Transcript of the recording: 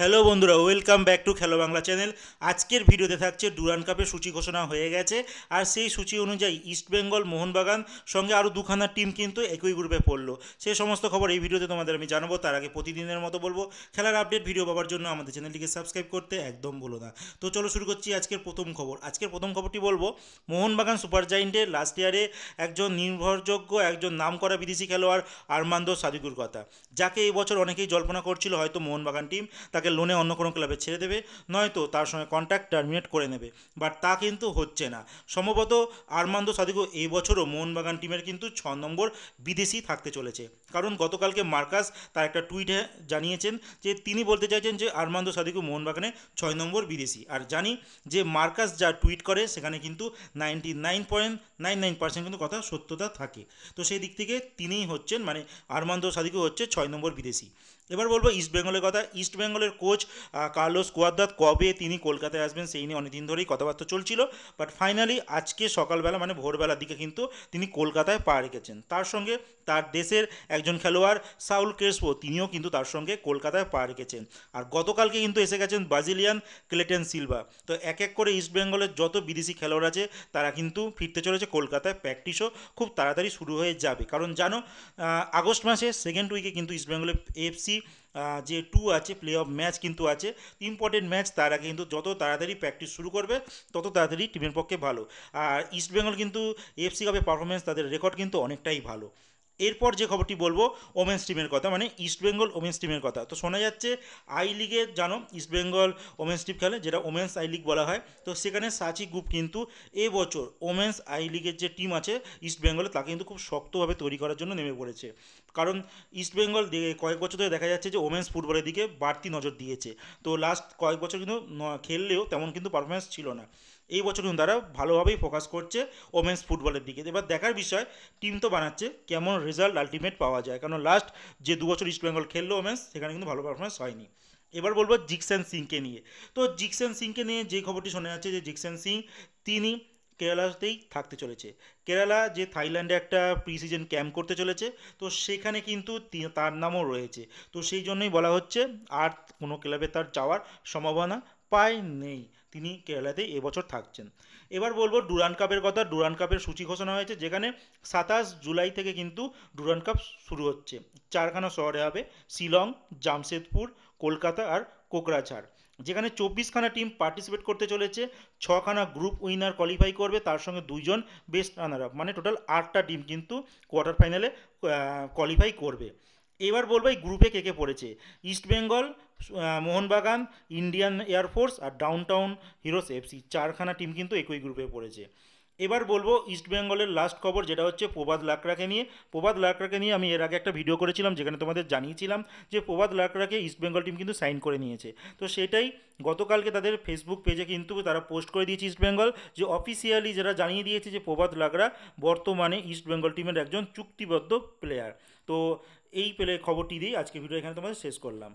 hello বন্ধুরা welcome back to খেলো Bangla channel আজকের ভিডিওতে থাকছে ডুরান কাপের সূচি ঘোষণা হয়ে গেছে আর সেই সূচি অনুযায়ী ইস্টবেঙ্গল মোহনবাগান সঙ্গে আরও দুখানা টিম কিন্তু একই গ্রুপে পড়লো সে সমস্ত খবর এই ভিডিওতে তোমাদের আমি জানাবো তার আগে প্রতিদিনের মতো বলবো খেলার আপডেট ভিডিও পাওয়ার জন্য আমাদের চ্যানেলটিকে সাবস্ক্রাইব করতে একদম ভুলো না তো চলো শুরু করছি আজকের প্রথম খবর আজকের প্রথম খবরটি বলবো মোহনবাগান সুপার জায়েন্টের লাস্ট ইয়ারে একজন নির্ভরযোগ্য একজন নাম করা বিদেশি খেলোয়াড় আরমান্দ সাদিকুর কথা যাকে এই বছর অনেকেই জল্পনা করছিল হয়তো মোহনবাগান টিম তাকে তাকে লোনে অন্য কোনো ক্লাবে ছেড়ে দেবে নয়তো তার সঙ্গে কন্ট্যাক্ট টার্মিনেট করে নেবে বাট তা কিন্তু হচ্ছে না সম্ভবত আরমান্দ সাদিকো এই বছরও মোহনবাগান টিমের কিন্তু ছ নম্বর বিদেশি থাকতে চলেছে কারণ গতকালকে মার্কাস তার একটা টুইটে জানিয়েছেন যে তিনি বলতে চাইছেন যে আরমান্দ সাদিকো মোহনবাগানে ছয় নম্বর বিদেশি আর জানি যে মার্কাস যা টুইট করে সেখানে কিন্তু ninety nine point nine nine percent কিন্তু কথা সত্যতা থাকে তো সেই দিক থেকে তিনিই হচ্ছেন মানে আরমান্দ সাদিকো হচ্ছে ছয় নম্বর বিদেশি এবার বলবো ইস্ট বেঙ্গলের কথা ইস্ট বেঙ্গলের কোচ কার্লোস কুয়াদ্দাত কবে তিনি কলকাতায় আসবেন সেই নিয়ে অনেকদিন ধরেই কথাবার্তা চলছিল বাট ফাইনালি আজকে সকালবেলা মানে ভোরবেলার দিকে কিন্তু তিনি কলকাতায় পা রেখেছেন তার সঙ্গে তার দেশের একজন খেলোয়াড় সাউল ক্রেসপো তিনিও কিন্তু তার সঙ্গে কলকাতায় পা রেখেছেন আর গতকালকে কিন্তু এসে গেছেন ব্রাজিলিয়ান ক্লেটেন সিলভা তো এক এক করে ইস্ট বেঙ্গলের যত বিদেশি খেলোয়াড় আছে তারা কিন্তু ফিরতে চলেছে কলকাতায় প্র্যাকটিসও খুব তাড়াতাড়ি শুরু হয়ে যাবে কারণ জানো আগস্ট মাসে সেকেন্ড উইকে কিন্তু ইস্টবেঙ্গলের এফসি পিসি যে টু আছে প্লে অফ ম্যাচ কিন্তু আছে ইম্পর্টেন্ট ম্যাচ তার আগে কিন্তু যত তাড়াতাড়ি প্র্যাকটিস শুরু করবে তত তাড়াতাড়ি টিমের পক্ষে ভালো আর ইস্টবেঙ্গল কিন্তু এফসি কাপের পারফরমেন্স তাদের রেকর্ড কিন্তু অনেকটাই ভালো এরপর যে খবরটি বলবো ওমেন্স টিমের কথা মানে ইস্টবেঙ্গল ওমেন্স টিমের কথা তো শোনা যাচ্ছে আই লিগে জানো ইস্টবেঙ্গল ওমেন্স টিম খেলে যেটা ওমেন্স আই লিগ বলা হয় তো সেখানে সাচি গ্রুপ কিন্তু এবছর ওমেন্স আই লিগের যে টিম আছে ইস্টবেঙ্গলে তা কিন্তু খুব শক্তভাবে তৈরি করার জন্য নেমে পড়েছে কারণ ইস্টবেঙ্গল কয়েক বছর ধরে দেখা যাচ্ছে যে ওমেন্স ফুটবলের দিকে বাড়তি নজর দিয়েছে তো লাস্ট কয়েক বছর কিন্তু খেললেও তেমন কিন্তু পারফরমেন্স ছিল না এই বছর কিন্তু তারা ভালোভাবেই ফোকাস করছে ওমেন্স ফুটবলের দিকে এবার দেখার বিষয় টিম তো বানাচ্ছে কেমন রেজাল্ট আলটিমেট পাওয়া যায় কারণ লাস্ট যে দু বছর ইস্টবেঙ্গল খেললো ওমেন্স সেখানে কিন্তু ভালো পারফরমেন্স হয়নি এবার বলবো জিকসেন সিংকে নিয়ে তো জিকসেন সিংকে নিয়ে যে খবরটি শোনা যাচ্ছে যে জিকসেন সিং তিনি কেরালাতেই থাকতে চলেছে কেরালা যে থাইল্যান্ডে একটা প্রিসিজন ক্যাম্প করতে চলেছে তো সেখানে কিন্তু তার নামও রয়েছে তো সেই জন্যই বলা হচ্ছে আর কোনো ক্লাবে তার যাওয়ার সম্ভাবনা পায় নেই তিনি কেরালাতেই এবছর থাকছেন এবার বলবো ডুরান কাপের কথা ডুরান কাপের সূচি ঘোষণা হয়েছে যেখানে সাতাশ জুলাই থেকে কিন্তু ডুরান কাপ শুরু হচ্ছে চারখানা শহরে হবে শিলং জামশেদপুর কলকাতা আর কোকরাঝাড় যেখানে চব্বিশখানা টিম পার্টিসিপেট করতে চলেছে ছখানা গ্রুপ উইনার কোয়ালিফাই করবে তার সঙ্গে দুইজন বেস্ট রানার আপ মানে টোটাল আটটা টিম কিন্তু কোয়ার্টার ফাইনালে কোয়ালিফাই করবে এবার বলবো এই গ্রুপে কে কে পড়েছে ইস্টবেঙ্গল মোহনবাগান ইন্ডিয়ান এয়ারফোর্স আর ডাউনটাউন হিরোস এফসি চারখানা টিম কিন্তু একই গ্রুপে পড়েছে এবার বলবো ইস্ট বেঙ্গলের লাস্ট খবর যেটা হচ্ছে প্রবাদ লাকড়াকে নিয়ে প্রবাদ লাকড়াকে নিয়ে আমি এর আগে একটা ভিডিও করেছিলাম যেখানে তোমাদের জানিয়েছিলাম যে প্রবাদ লাকড়াকে ইস্ট বেঙ্গল টিম কিন্তু সাইন করে নিয়েছে তো সেটাই গতকালকে তাদের ফেসবুক পেজে কিন্তু তারা পোস্ট করে দিয়েছে ইস্ট বেঙ্গল যে অফিসিয়ালি যারা জানিয়ে দিয়েছে যে প্রবাদ লাকড়া বর্তমানে ইস্ট বেঙ্গল টিমের একজন চুক্তিবদ্ধ প্লেয়ার তো এই পেলে খবরটি দিয়েই আজকে ভিডিও এখানে তোমাদের শেষ করলাম